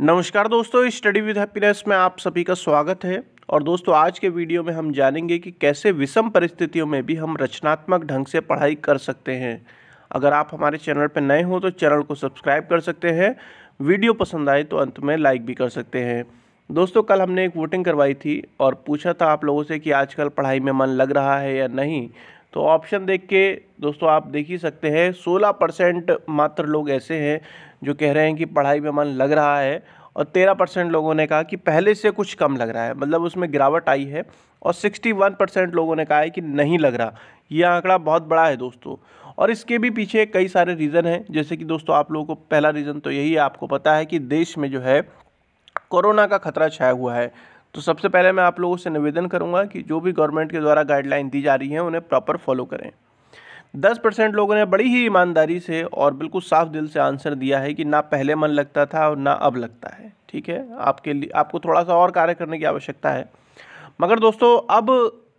नमस्कार दोस्तों study with happiness में आप सभी का स्वागत है और दोस्तों आज के वीडियो में हम जानेंगे कि कैसे विषम परिस्थितियों में भी हम रचनात्मक ढंग से पढ़ाई कर सकते हैं अगर आप हमारे चैनल पर नए हो तो चैनल को सब्सक्राइब कर सकते हैं वीडियो पसंद आए तो अंत में लाइक भी कर सकते हैं दोस्तों कल हमने एक वोटिंग करवाई थी और पूछा था आप लोगों से कि आजकल पढ़ाई में मन लग रहा है या नहीं तो ऑप्शन देख के दोस्तों आप देख ही सकते हैं सोलह परसेंट मात्र लोग ऐसे हैं जो कह रहे हैं कि पढ़ाई में मन लग रहा है और तेरह परसेंट लोगों ने कहा कि पहले से कुछ कम लग रहा है मतलब उसमें गिरावट आई है और सिक्सटी वन परसेंट लोगों ने कहा है कि नहीं लग रहा ये आंकड़ा बहुत बड़ा है दोस्तों और इसके भी पीछे कई सारे रीज़न हैं जैसे कि दोस्तों आप लोगों को पहला रीज़न तो यही है आपको पता है कि देश में जो है कोरोना का खतरा छाया हुआ है तो सबसे पहले मैं आप लोगों से निवेदन करूंगा कि जो भी गवर्नमेंट के द्वारा गाइडलाइन दी जा रही है उन्हें प्रॉपर फॉलो करें दस परसेंट लोगों ने बड़ी ही ईमानदारी से और बिल्कुल साफ दिल से आंसर दिया है कि ना पहले मन लगता था और ना अब लगता है ठीक है आपके लिए आपको थोड़ा सा और कार्य करने की आवश्यकता है मगर दोस्तों अब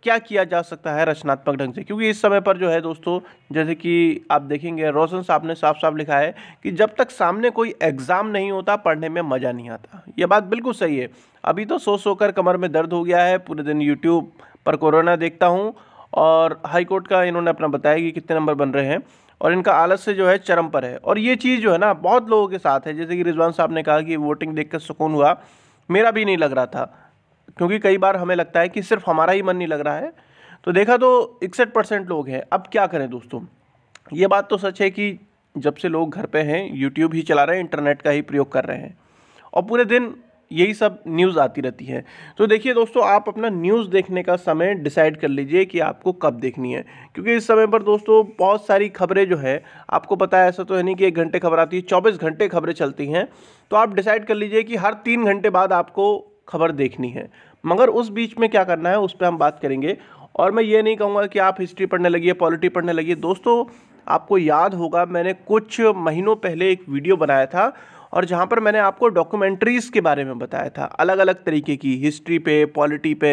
क्या किया जा सकता है रचनात्मक ढंग से क्योंकि इस समय पर जो है दोस्तों जैसे कि आप देखेंगे रोशन साहब ने साफ साफ लिखा है कि जब तक सामने कोई एग्ज़ाम नहीं होता पढ़ने में मज़ा नहीं आता यह बात बिल्कुल सही है अभी तो सो सो कर कमर में दर्द हो गया है पूरे दिन यूट्यूब पर कोरोना देखता हूँ और हाईकोर्ट का इन्होंने अपना बताया कि कितने नंबर बन रहे हैं और इनका आलस से जो है चरम पर है और ये चीज़ जो है ना बहुत लोगों के साथ है जैसे कि रिजवान साहब ने कहा कि वोटिंग देख सुकून हुआ मेरा भी नहीं लग रहा था क्योंकि कई बार हमें लगता है कि सिर्फ हमारा ही मन नहीं लग रहा है तो देखा तो इकसठ परसेंट लोग हैं अब क्या करें दोस्तों ये बात तो सच है कि जब से लोग घर पे हैं यूट्यूब ही चला रहे हैं इंटरनेट का ही प्रयोग कर रहे हैं और पूरे दिन यही सब न्यूज़ आती रहती है तो देखिए दोस्तों आप अपना न्यूज़ देखने का समय डिसाइड कर लीजिए कि आपको कब देखनी है क्योंकि इस समय पर दोस्तों बहुत सारी खबरें जो है आपको पता है ऐसा तो है नहीं कि एक घंटे खबर आती है चौबीस घंटे खबरें चलती हैं तो आप डिसाइड कर लीजिए कि हर तीन घंटे बाद आपको खबर देखनी है मगर उस बीच में क्या करना है उस पर हम बात करेंगे और मैं ये नहीं कहूँगा कि आप हिस्ट्री पढ़ने लगी पॉलिटी पढ़ने लगी दोस्तों आपको याद होगा मैंने कुछ महीनों पहले एक वीडियो बनाया था और जहाँ पर मैंने आपको डॉक्यूमेंट्रीज़ के बारे में बताया था अलग अलग तरीके की हिस्ट्री पे पॉलिटी पे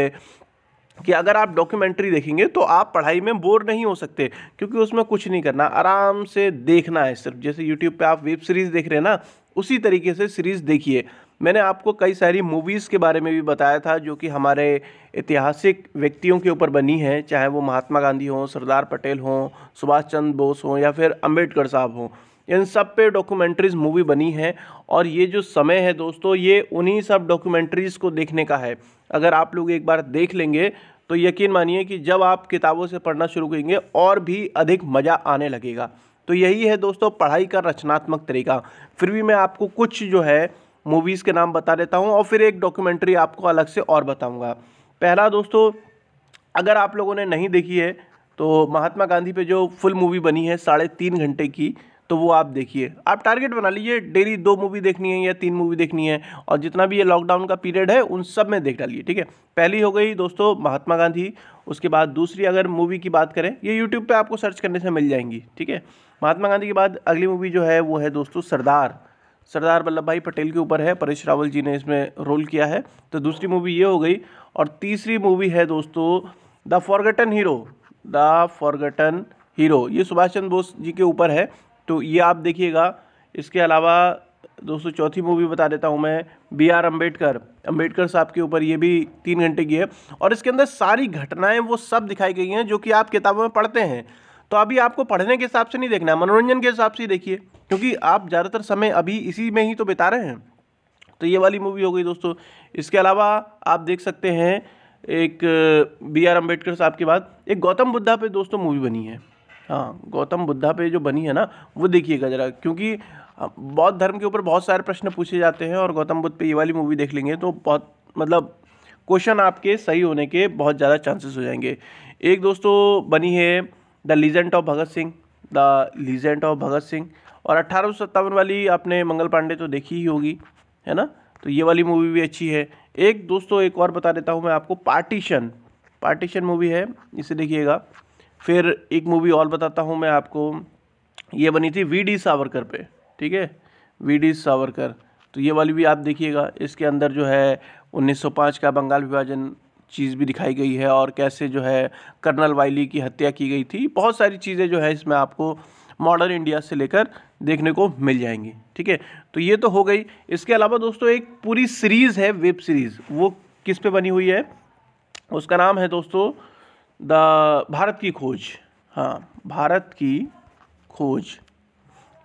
कि अगर आप डॉक्यूमेंट्री देखेंगे तो आप पढ़ाई में बोर नहीं हो सकते क्योंकि उसमें कुछ नहीं करना आराम से देखना है सिर्फ जैसे यूट्यूब पे आप वेब सीरीज़ देख रहे हैं ना उसी तरीके से सीरीज़ देखिए मैंने आपको कई सारी मूवीज़ के बारे में भी बताया था जो कि हमारे ऐतिहासिक व्यक्तियों के ऊपर बनी है चाहे वो महात्मा गांधी हों सरदार पटेल हों सुभाष चंद्र बोस हों या फिर अम्बेडकर साहब हों इन सब पे डॉक्यूमेंट्रीज़ मूवी बनी है और ये जो समय है दोस्तों ये उन्हीं सब डॉक्यूमेंट्रीज़ को देखने का है अगर आप लोग एक बार देख लेंगे तो यकीन मानिए कि जब आप किताबों से पढ़ना शुरू करेंगे और भी अधिक मज़ा आने लगेगा तो यही है दोस्तों पढ़ाई का रचनात्मक तरीका फिर भी मैं आपको कुछ जो है मूवीज़ के नाम बता देता हूँ और फिर एक डॉक्यूमेंट्री आपको अलग से और बताऊँगा पहला दोस्तों अगर आप लोगों ने नहीं देखी है तो महात्मा गांधी पे जो फुल मूवी बनी है साढ़े तीन घंटे की तो वो आप देखिए आप टारगेट बना लीजिए डेली दो मूवी देखनी है या तीन मूवी देखनी है और जितना भी ये लॉकडाउन का पीरियड है उन सब में देख डालिए ठीक है पहली हो गई दोस्तों महात्मा गांधी उसके बाद दूसरी अगर मूवी की बात करें ये यूट्यूब पर आपको सर्च करने से मिल जाएंगी ठीक है महात्मा गांधी के बाद अगली मूवी जो है वो है दोस्तों सरदार सरदार वल्लभ भाई पटेल के ऊपर है परेश रावल जी ने इसमें रोल किया है तो दूसरी मूवी ये हो गई और तीसरी मूवी है दोस्तों the forgotten hero the forgotten hero ये सुभाष चंद्र बोस जी के ऊपर है तो ये आप देखिएगा इसके अलावा दोस्तों चौथी मूवी बता देता हूँ मैं बी आर अम्बेडकर अम्बेडकर साहब के ऊपर ये भी तीन घंटे की है और इसके अंदर सारी घटनाएं वो सब दिखाई गई हैं जो कि आप किताबों में पढ़ते हैं तो अभी आपको पढ़ने के हिसाब से नहीं देखना है मनोरंजन के हिसाब से ही देखिए क्योंकि आप ज़्यादातर समय अभी इसी में ही तो बिता रहे हैं तो ये वाली मूवी हो गई दोस्तों इसके अलावा आप देख सकते हैं एक बी आर अम्बेडकर साहब के बाद एक गौतम बुद्धा पर दोस्तों मूवी बनी है हाँ गौतम बुद्धा पे जो बनी है ना वो देखिएगा ज़रा क्योंकि बौद्ध धर्म के ऊपर बहुत सारे प्रश्न पूछे जाते हैं और गौतम बुद्ध पे ये वाली मूवी देख लेंगे तो बहुत मतलब क्वेश्चन आपके सही होने के बहुत ज़्यादा चांसेस हो जाएंगे एक दोस्तों बनी है the legend of Bhagat Singh the legend of Bhagat Singh और अट्ठारह वाली आपने मंगल पांडे तो देखी ही होगी है ना तो ये वाली मूवी भी अच्छी है एक दोस्तों एक और बता देता हूँ मैं आपको पार्टीशन पार्टीशन मूवी है इसे देखिएगा फिर एक मूवी और बताता हूँ मैं आपको ये बनी थी वी डी सावरकर पे ठीक है वी डी सावरकर तो ये वाली भी आप देखिएगा इसके अंदर जो है 1905 का बंगाल विभाजन चीज़ भी दिखाई गई है और कैसे जो है कर्नल वाइली की हत्या की गई थी बहुत सारी चीज़ें जो है इसमें आपको मॉडर्न इंडिया से लेकर देखने को मिल जाएंगी ठीक है तो ये तो हो गई इसके अलावा दोस्तों एक पूरी सीरीज़ है वेब सीरीज़ वो किस पे बनी हुई है उसका नाम है दोस्तों द भारत की खोज हाँ भारत की खोज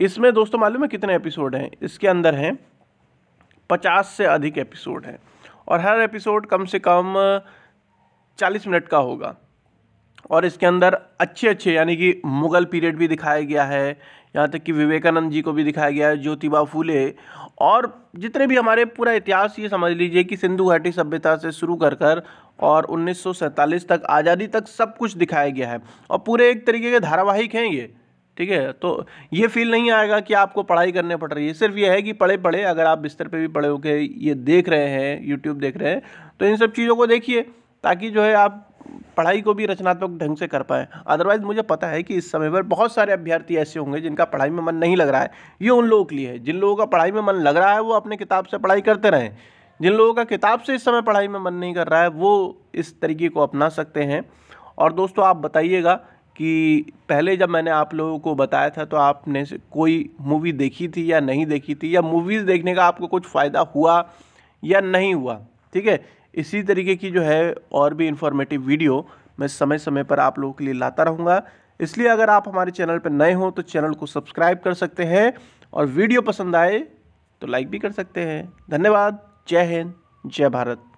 इसमें दोस्तों मालूम है कितने एपिसोड हैं इसके अंदर हैं पचास से अधिक एपिसोड हैं और हर एपिसोड कम से कम चालीस मिनट का होगा और इसके अंदर अच्छे अच्छे यानी कि मुग़ल पीरियड भी दिखाया गया है यहाँ तक कि विवेकानंद जी को भी दिखाया गया है ज्योतिबा फूले और जितने भी हमारे पूरा इतिहास ये समझ लीजिए कि सिंधु घाटी सभ्यता से शुरू कर कर और 1947 तक आज़ादी तक सब कुछ दिखाया गया है और पूरे एक तरीके के धारावाहिक हैं ये ठीक है तो ये फील नहीं आएगा कि आपको पढ़ाई करने पड़ रही है सिर्फ ये है कि पढ़े पढ़े अगर आप बिस्तर पे भी पड़े हो के ये देख रहे हैं यूट्यूब देख रहे हैं तो इन सब चीज़ों को देखिए ताकि जो है आप पढ़ाई को भी रचनात्मक ढंग से कर पाएँ अदरवाइज़ मुझे पता है कि इस समय पर बहुत सारे अभ्यर्थी ऐसे होंगे जिनका पढ़ाई में मन नहीं लग रहा है ये उन लोगों के लिए है जिन लोगों का पढ़ाई में मन लग रहा है वो अपने किताब से पढ़ाई करते रहें जिन लोगों का किताब से इस समय पढ़ाई में मन नहीं कर रहा है वो इस तरीके को अपना सकते हैं और दोस्तों आप बताइएगा कि पहले जब मैंने आप लोगों को बताया था तो आपने कोई मूवी देखी थी या नहीं देखी थी या मूवीज़ देखने का आपको कुछ फ़ायदा हुआ या नहीं हुआ ठीक है इसी तरीके की जो है और भी इन्फॉर्मेटिव वीडियो मैं समय समय पर आप लोगों के लिए लाता रहूँगा इसलिए अगर आप हमारे चैनल पर नए हों तो चैनल को सब्सक्राइब कर सकते हैं और वीडियो पसंद आए तो लाइक भी कर सकते हैं धन्यवाद जय हिंद जय भारत